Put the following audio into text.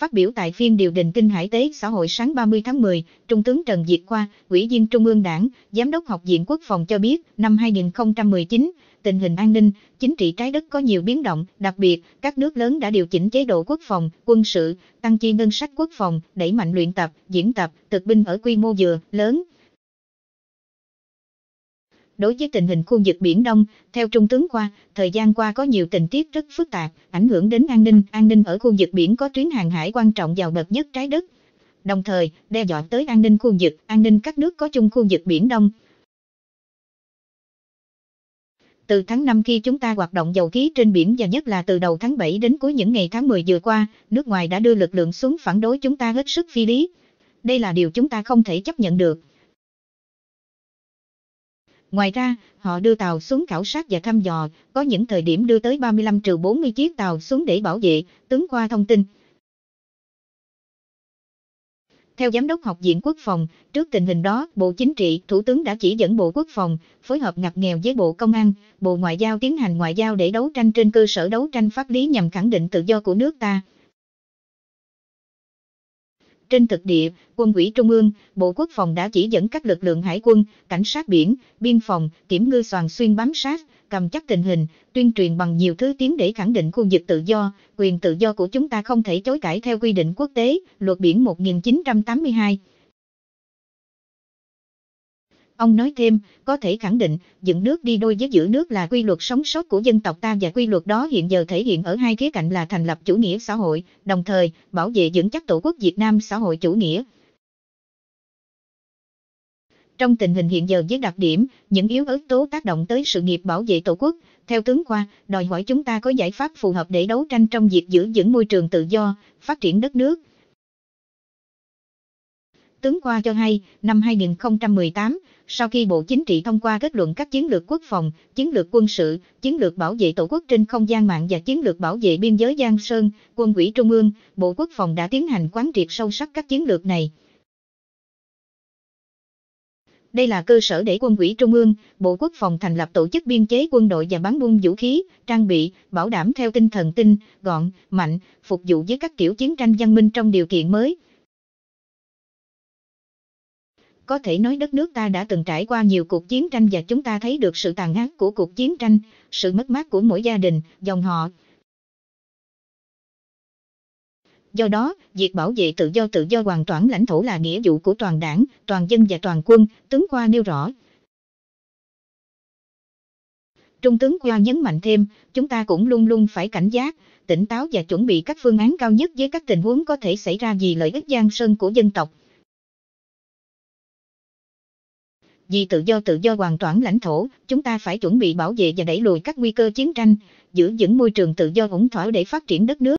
Phát biểu tại phiên điều đình kinh hải tế xã hội sáng 30 tháng 10, Trung tướng Trần Diệt Khoa, Ủy viên Trung ương Đảng, Giám đốc Học viện Quốc phòng cho biết, năm 2019, tình hình an ninh, chính trị trái đất có nhiều biến động, đặc biệt, các nước lớn đã điều chỉnh chế độ quốc phòng, quân sự, tăng chi ngân sách quốc phòng, đẩy mạnh luyện tập, diễn tập, thực binh ở quy mô vừa, lớn. Đối với tình hình khu vực Biển Đông, theo Trung tướng qua, thời gian qua có nhiều tình tiết rất phức tạp, ảnh hưởng đến an ninh. An ninh ở khu vực biển có tuyến hàng hải quan trọng giàu bậc nhất trái đất. Đồng thời, đe dọa tới an ninh khu vực, an ninh các nước có chung khu vực Biển Đông. Từ tháng 5 khi chúng ta hoạt động dầu khí trên biển và nhất là từ đầu tháng 7 đến cuối những ngày tháng 10 vừa qua, nước ngoài đã đưa lực lượng xuống phản đối chúng ta hết sức phi lý. Đây là điều chúng ta không thể chấp nhận được. Ngoài ra, họ đưa tàu xuống khảo sát và thăm dò, có những thời điểm đưa tới 35-40 trừ chiếc tàu xuống để bảo vệ, tướng qua thông tin. Theo Giám đốc Học viện Quốc phòng, trước tình hình đó, Bộ Chính trị, Thủ tướng đã chỉ dẫn Bộ Quốc phòng, phối hợp ngặt nghèo với Bộ Công an, Bộ Ngoại giao tiến hành ngoại giao để đấu tranh trên cơ sở đấu tranh pháp lý nhằm khẳng định tự do của nước ta. Trên thực địa, quân ủy Trung ương, Bộ Quốc phòng đã chỉ dẫn các lực lượng hải quân, cảnh sát biển, biên phòng, kiểm ngư soàn xuyên bám sát, cầm chắc tình hình, tuyên truyền bằng nhiều thứ tiếng để khẳng định khu vực tự do, quyền tự do của chúng ta không thể chối cãi theo quy định quốc tế, luật biển 1982. Ông nói thêm, có thể khẳng định, dựng nước đi đôi với giữ nước là quy luật sống sót của dân tộc ta và quy luật đó hiện giờ thể hiện ở hai khía cạnh là thành lập chủ nghĩa xã hội, đồng thời, bảo vệ vững chắc tổ quốc Việt Nam xã hội chủ nghĩa. Trong tình hình hiện giờ với đặc điểm, những yếu ớt tố tác động tới sự nghiệp bảo vệ tổ quốc, theo tướng Khoa, đòi hỏi chúng ta có giải pháp phù hợp để đấu tranh trong việc giữ vững môi trường tự do, phát triển đất nước, Tướng qua cho hay, năm 2018, sau khi Bộ Chính trị thông qua kết luận các chiến lược quốc phòng, chiến lược quân sự, chiến lược bảo vệ tổ quốc trên không gian mạng và chiến lược bảo vệ biên giới Giang Sơn, Quân ủy Trung ương, Bộ Quốc phòng đã tiến hành quán triệt sâu sắc các chiến lược này. Đây là cơ sở để Quân ủy Trung ương, Bộ Quốc phòng thành lập tổ chức biên chế quân đội và bán buôn vũ khí, trang bị, bảo đảm theo tinh thần tinh, gọn, mạnh, phục vụ với các kiểu chiến tranh văn minh trong điều kiện mới. Có thể nói đất nước ta đã từng trải qua nhiều cuộc chiến tranh và chúng ta thấy được sự tàn ác của cuộc chiến tranh, sự mất mát của mỗi gia đình, dòng họ. Do đó, việc bảo vệ tự do tự do hoàn toàn lãnh thổ là nghĩa vụ của toàn đảng, toàn dân và toàn quân, tướng qua nêu rõ. Trung tướng Qua nhấn mạnh thêm, chúng ta cũng luôn luôn phải cảnh giác, tỉnh táo và chuẩn bị các phương án cao nhất với các tình huống có thể xảy ra vì lợi ích gian sơn của dân tộc. Vì tự do tự do hoàn toàn lãnh thổ, chúng ta phải chuẩn bị bảo vệ và đẩy lùi các nguy cơ chiến tranh, giữ vững môi trường tự do ổn thỏa để phát triển đất nước.